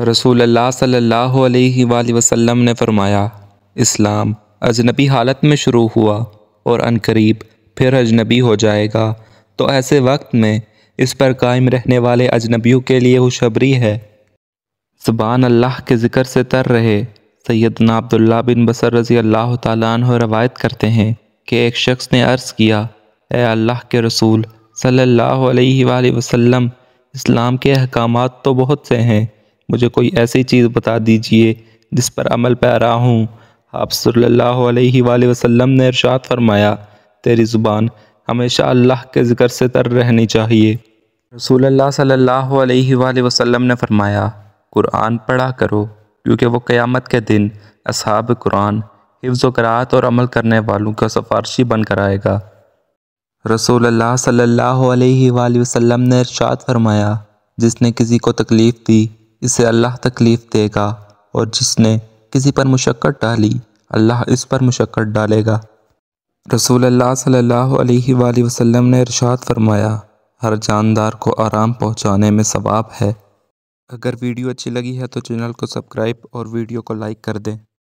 रसूल अल्लाह सल्लल्लाहु अलैहि वसल्लम ने फरमाया इस्लाम अजनबी हालत में शुरू हुआ और अनकरीब फिर अजनबी हो जाएगा तो ऐसे वक्त में इस पर कायम रहने वाले अजनबियों के लिए खुशबरी है ज़बान अल्लाह के ज़िक्र से तर रहे सैदना अब्दुल्ला बिन बसर रज़ी अल्लाह तु रवायत करते हैं कि एक शख्स ने अर्ज़ किया ए अल्लाह के रसूल सल्लल्लाहु अलैहि वसल्लम इस्लाम के अहकाम तो बहुत से हैं मुझे कोई ऐसी चीज़ बता दीजिए जिस पर अमल पैरा हूँ आप सल्ला वसम ने इरशाद फरमाया तेरी ज़ुबान हमेशा अल्लाह के ज़िक्र से तर रहनी चाहिए रसूल सल्लल्लाहु अलैहि वसल्लम ने फरमाया कुरान पढ़ा करो क्योंकि वो क़यामत के दिन असहाब कुरान हिफ्ज़ करात और अमल करने वालों का सफारशी बनकर आएगा रसूल सल्लल्लाहु अलैहि वसल्लम ने इरशाद फरमाया जिसने किसी को तकलीफ़ दी इसे अल्लाह तकलीफ़ देगा और जिसने किसी पर मुशक्क़त डाली अल्लाह इस पर मुशक्क़त डालेगा रसूल अल्लाह सल्लल्लाहु अलैहि वसल्लम ने इरशाद फरमाया हर जानदार को आराम पहुँचाने में सवाब है अगर वीडियो अच्छी लगी है तो चैनल को सब्सक्राइब और वीडियो को लाइक कर दें